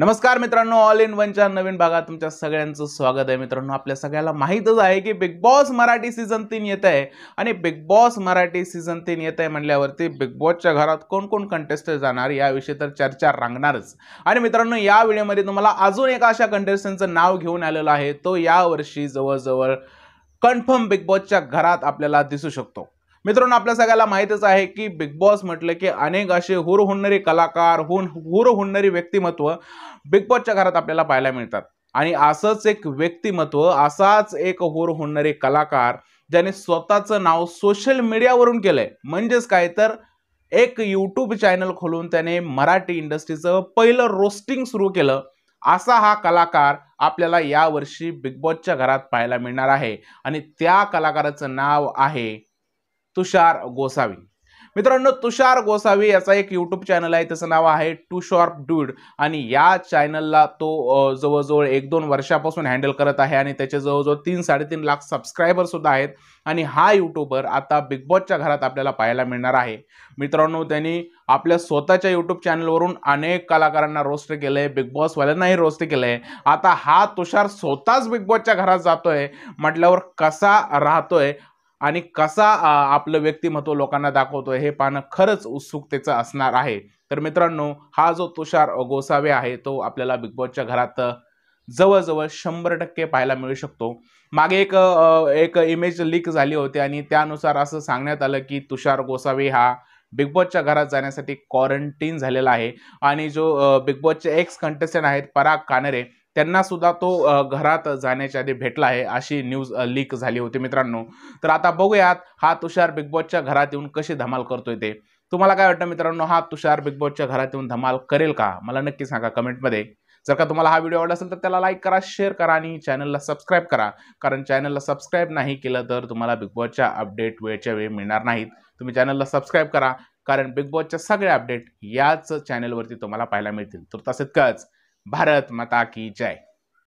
नमस्कार मित्रांनो all in वनच्या नवीन भागात तुमच्या सगळ्यांचं स्वागत आहे मित्रांनो आपल्या सगळ्याला माहीतच आहे की बिग बॉस मराठी सीझन तीन येत आहे आणि बिग बॉस मराठी सीझन तीन येत आहे म्हणल्यावरती बिग बॉसच्या घरात कोण कोण कंटेस्ट जाणार याविषयी तर चर्चा रांगणारच आणि मित्रांनो या व्हिडिओमध्ये तुम्हाला अजून एका अशा कंटेस्टंटचं नाव घेऊन आलेलं आहे तो यावर्षी जवळजवळ कन्फर्म बिग बॉसच्या घरात आपल्याला दिसू शकतो मित्रांनो आपल्या सगळ्याला माहितच आहे की बिग बॉस म्हटलं की अनेक असे हुर कलाकार हुन हुर व्यक्तिमत्व बिग बॉसच्या घरात आपल्याला पाहायला मिळतात आणि असंच एक व्यक्तिमत्व असाच एक हुर होणारे कलाकार ज्याने स्वतःचं नाव सोशल मीडियावरून केलंय म्हणजेच काय तर एक यूट्यूब चॅनल खोलून त्याने मराठी इंडस्ट्रीचं पहिलं रोस्टिंग सुरू केलं असा हा कलाकार आपल्याला यावर्षी बिग बॉसच्या घरात पाहायला मिळणार आहे आणि त्या कलाकाराचं नाव आहे तुषार गोसावी मित्रांनो तुषार गोसावी याचा एक यूट्यूब चॅनल आहे त्याचं नाव आहे टू शॉर्प ड्यूड आणि या चॅनलला तो जवळजवळ एक दोन वर्षापासून हँडल करत आहे आणि त्याचे जवळजवळ तीन साडेतीन लाख सबस्क्रायबर सुद्धा आहेत आणि हा युट्यूबर आता बिग बॉसच्या घरात आपल्याला पाहायला मिळणार आहे मित्रांनो त्यांनी आपल्या स्वतःच्या युट्यूब चॅनलवरून अनेक कलाकारांना रोस्ट केलं आहे बिग बॉसवाल्यांनाही रोस्ट केलं आहे आता हा तुषार स्वतःच बिग बॉसच्या घरात जातोय म्हटल्यावर कसा राहतोय आणि कसा आपलं व्यक्तिमत्व लोकांना दाखवतो हे पाहणं खरंच उत्सुकतेचं असणार आहे तर मित्रांनो हा जो तुषार गोसावे आहे तो आपल्याला बिग बॉसच्या घरात जवळजवळ शंभर टक्के पाहायला मिळू शकतो मागे एक एक इमेज लीक झाली होती आणि त्यानुसार असं सांगण्यात आलं की तुषार गोसावे हा बिग बॉसच्या घरात जाण्यासाठी क्वारंटीन झालेला आहे आणि जो बिग बॉसचे एक्स कंटेस्टंट आहेत पराग कानरे त्यांना सुद्धा तो घरात जाण्याच्या आधी भेटला आहे अशी न्यूज लीक झाली होती मित्रांनो तर आता बघूयात हा तुषार बिग बॉसच्या घरात येऊन कशी धमाल करतोय ते तुम्हाला काय वाटतं मित्रांनो हा तुषार बिग बॉसच्या घरात येऊन धमाल करेल का मला नक्की सांगा कमेंटमध्ये जर का तुम्हाला हा व्हिडिओ आवडला असेल तर त्याला लाईक करा शेअर करा आणि चॅनलला सबस्क्राईब करा कारण चॅनलला सबस्क्राईब नाही केलं तर तुम्हाला बिग बॉसच्या अपडेट वेळच्या वेळ मिळणार नाहीत तुम्ही चॅनलला सबस्क्राईब करा कारण बिग बॉसच्या सगळे अपडेट याच चॅनलवरती तुम्हाला पाहायला मिळतील तर तसेच काच भारत माता की जय